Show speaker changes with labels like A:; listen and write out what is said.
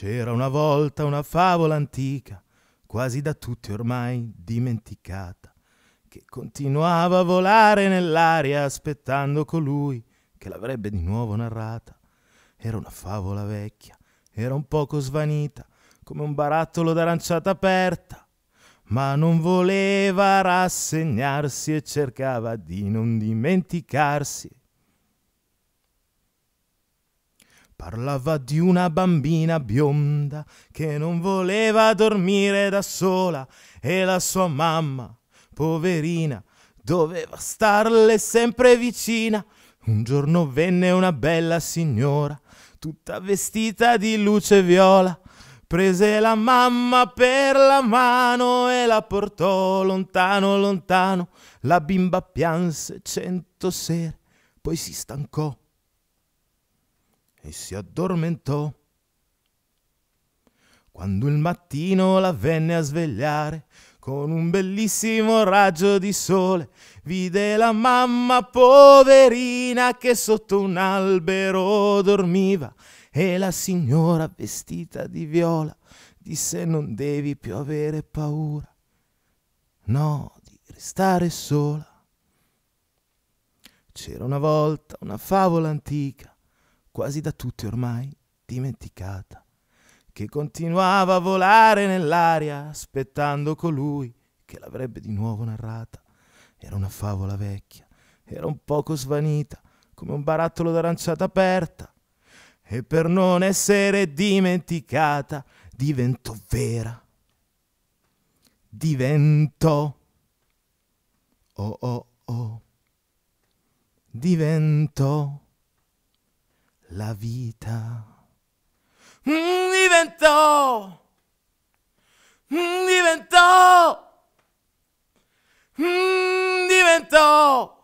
A: C'era una volta una favola antica, quasi da tutti ormai dimenticata, che continuava a volare nell'aria aspettando colui che l'avrebbe di nuovo narrata. Era una favola vecchia, era un poco svanita, come un barattolo d'aranciata aperta, ma non voleva rassegnarsi e cercava di non dimenticarsi Parlava di una bambina bionda che non voleva dormire da sola e la sua mamma, poverina, doveva starle sempre vicina. Un giorno venne una bella signora, tutta vestita di luce viola. Prese la mamma per la mano e la portò lontano, lontano. La bimba pianse cento sere, poi si stancò e si addormentò. Quando il mattino la venne a svegliare, con un bellissimo raggio di sole, vide la mamma poverina che sotto un albero dormiva e la signora vestita di viola disse non devi più avere paura, no, di restare sola. C'era una volta una favola antica quasi da tutti ormai dimenticata, che continuava a volare nell'aria aspettando colui che l'avrebbe di nuovo narrata. Era una favola vecchia, era un poco svanita, come un barattolo d'aranciata aperta, e per non essere dimenticata diventò vera. Diventò. Oh oh oh. Diventò la vita
B: diventò mm, diventò mm, diventò mm,